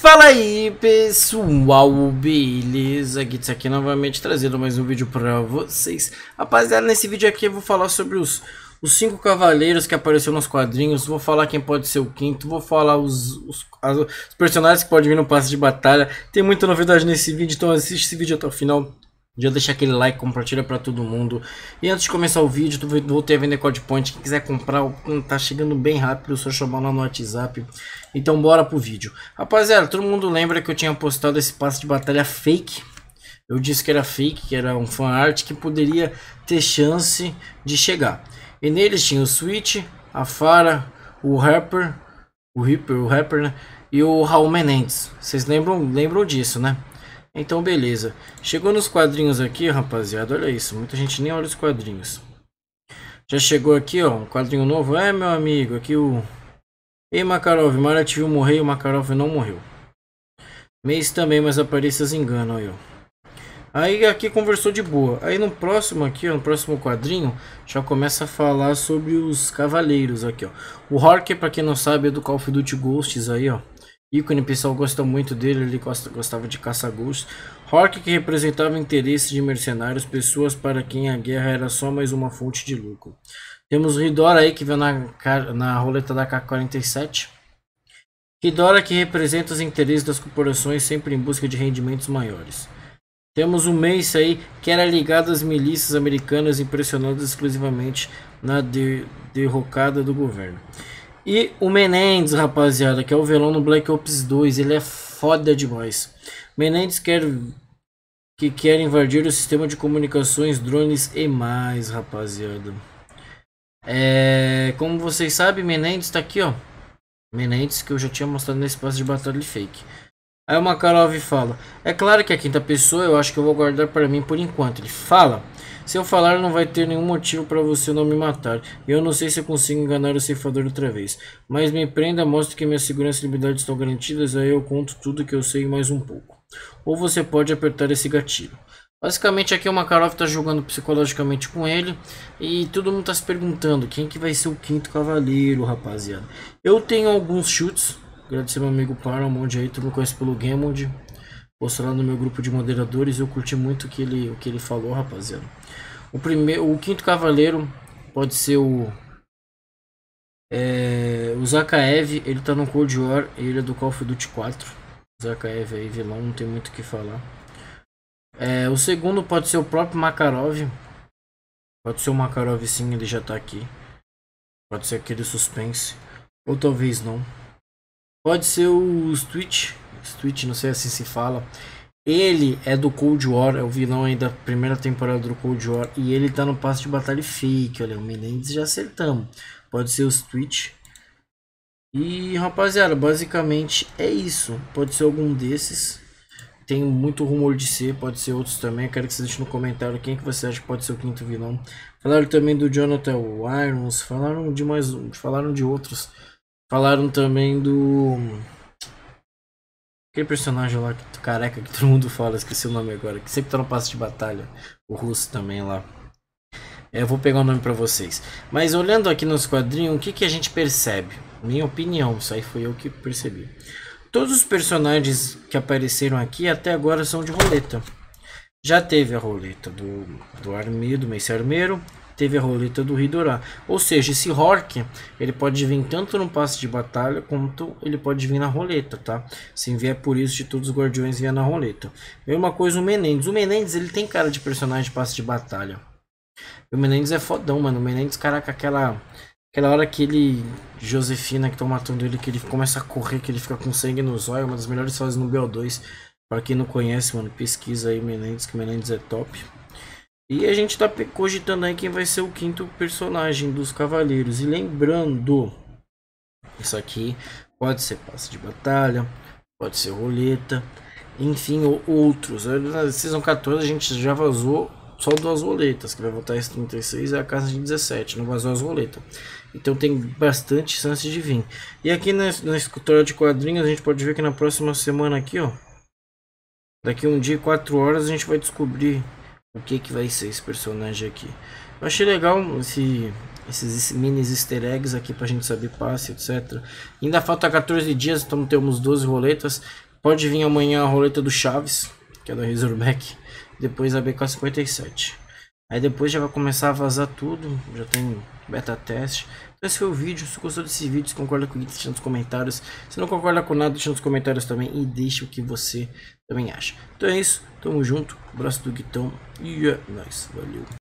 Fala aí pessoal, beleza? Gits aqui novamente trazendo mais um vídeo pra vocês Rapaziada, nesse vídeo aqui eu vou falar sobre os, os cinco cavaleiros que apareceram nos quadrinhos Vou falar quem pode ser o quinto, vou falar os, os, as, os personagens que podem vir no passe de batalha Tem muita novidade nesse vídeo, então assiste esse vídeo até o final já deixa aquele like, compartilha para todo mundo. E antes de começar o vídeo, tu voltei a vender Code Point. Quem quiser comprar, tá chegando bem rápido, é só chamar lá no WhatsApp. Então bora pro vídeo. Rapaziada, todo mundo lembra que eu tinha postado esse passe de batalha fake. Eu disse que era fake, que era um fan art que poderia ter chance de chegar. E neles tinha o Switch, a Fara, o Rapper, o Reaper, o Rapper, né? E o Raul Menendez. Vocês lembram, lembram disso, né? Então, beleza. Chegou nos quadrinhos aqui, rapaziada. Olha isso. Muita gente nem olha os quadrinhos. Já chegou aqui, ó. Um quadrinho novo. É, meu amigo. Aqui o... Ei, Makarov. Mara viu morrer e o Makarov não morreu. Mês também, mas aparências enganam aí, ó. Aí aqui conversou de boa. Aí no próximo aqui, ó, no próximo quadrinho, já começa a falar sobre os cavaleiros aqui, ó. O Horker, para quem não sabe, é do Call of Duty Ghosts aí, ó ícone, o pessoal gostou muito dele, ele gostava de caça gus. Rock que representava interesses de mercenários, pessoas para quem a guerra era só mais uma fonte de lucro. Temos o Ridora aí que veio na, na roleta da K-47. Ridora que representa os interesses das corporações sempre em busca de rendimentos maiores. Temos o Mace aí que era ligado às milícias americanas impressionadas exclusivamente na de, derrocada do governo. E o Menendez, rapaziada, que é o vilão no Black Ops 2, ele é foda demais. Menendez quer que quer invadir o sistema de comunicações, drones e mais, rapaziada. É, como vocês sabem, Menendez está aqui, ó. Menendez que eu já tinha mostrado nesse espaço de batalha fake. Aí o Makarov fala: É claro que a quinta pessoa eu acho que eu vou guardar para mim por enquanto. Ele fala: se eu falar, não vai ter nenhum motivo para você não me matar. E eu não sei se eu consigo enganar o ceifador outra vez. Mas me prenda, mostre que minha segurança e liberdade estão garantidas, aí eu conto tudo que eu sei mais um pouco. Ou você pode apertar esse gatilho. Basicamente aqui o é Makarov está jogando psicologicamente com ele e todo mundo está se perguntando quem que vai ser o quinto cavaleiro, rapaziada. Eu tenho alguns chutes, agradecer meu amigo Paramount aí, tu me conhece pelo Gamond, postou lá no meu grupo de moderadores e eu curti muito o que ele, o que ele falou, rapaziada. O primeiro, o quinto cavaleiro pode ser o é, o Zakaev, ele tá no Cold War, ele é do Call of Duty 4. Zakaev aí, vilão, não tem muito o que falar. É, o segundo pode ser o próprio Makarov. Pode ser o Makarov sim, ele já tá aqui. Pode ser aquele suspense. Ou talvez não. Pode ser o Twitch, Street, não sei assim se fala. Ele é do Cold War, é o vilão aí da primeira temporada do Cold War. E ele tá no passo de batalha fake, olha. O Menendez já acertamos. Pode ser o Street. E, rapaziada, basicamente é isso. Pode ser algum desses. Tem muito rumor de ser, pode ser outros também. Quero que você deixe no comentário quem é que você acha que pode ser o quinto vilão. Falaram também do Jonathan Irons, falaram de mais um, falaram de outros. Falaram também do... Aquele personagem lá que careca que todo mundo fala, esqueci o nome agora, que sempre tá no passo de batalha. O russo também lá. É, eu vou pegar o nome para vocês. Mas olhando aqui nos quadrinhos, o que, que a gente percebe? Minha opinião, isso aí foi eu que percebi. Todos os personagens que apareceram aqui até agora são de roleta. Já teve a roleta do, do Armeiro, do Messi Armeiro, teve a roleta do Hidorah. Ou seja, esse Hork, ele pode vir tanto no passe de batalha, quanto ele pode vir na roleta, tá? Se vier por isso de todos os guardiões vier na roleta. Mesma coisa o Menendez. O Menendez, ele tem cara de personagem de passe de batalha. O Menendez é fodão, mano. O Menendez, caraca, aquela... Aquela hora que ele, Josefina, que estão matando ele, que ele começa a correr, que ele fica com sangue nos olhos, é uma das melhores fases no BO2. Pra quem não conhece, mano, pesquisa aí Menendez, que Menendez é top. E a gente está cogitando aí quem vai ser o quinto personagem dos Cavaleiros. E lembrando, isso aqui pode ser passe de batalha, pode ser roleta, enfim, ou outros. Na Season 14 a gente já vazou só duas roletas, que vai voltar esse 36 e a casa de 17, não vazou as roletas. Então tem bastante chance de vir. E aqui na, na de quadrinhos a gente pode ver que na próxima semana aqui, ó, daqui um dia, 4 horas, a gente vai descobrir o que que vai ser esse personagem aqui. Eu achei legal esse, esses mini easter eggs aqui pra gente saber passe, etc. Ainda falta 14 dias, então temos 12 roletas. Pode vir amanhã a roleta do Chaves, que é da Razorback, depois a BK57. Aí depois já vai começar a vazar tudo, já tem beta teste. Então esse foi o vídeo, se gostou desse vídeo, se concorda com isso, deixa nos comentários. Se não concorda com nada, deixa nos comentários também e deixa o que você também acha. Então é isso, tamo junto, abraço do Guitão e é nóis, valeu.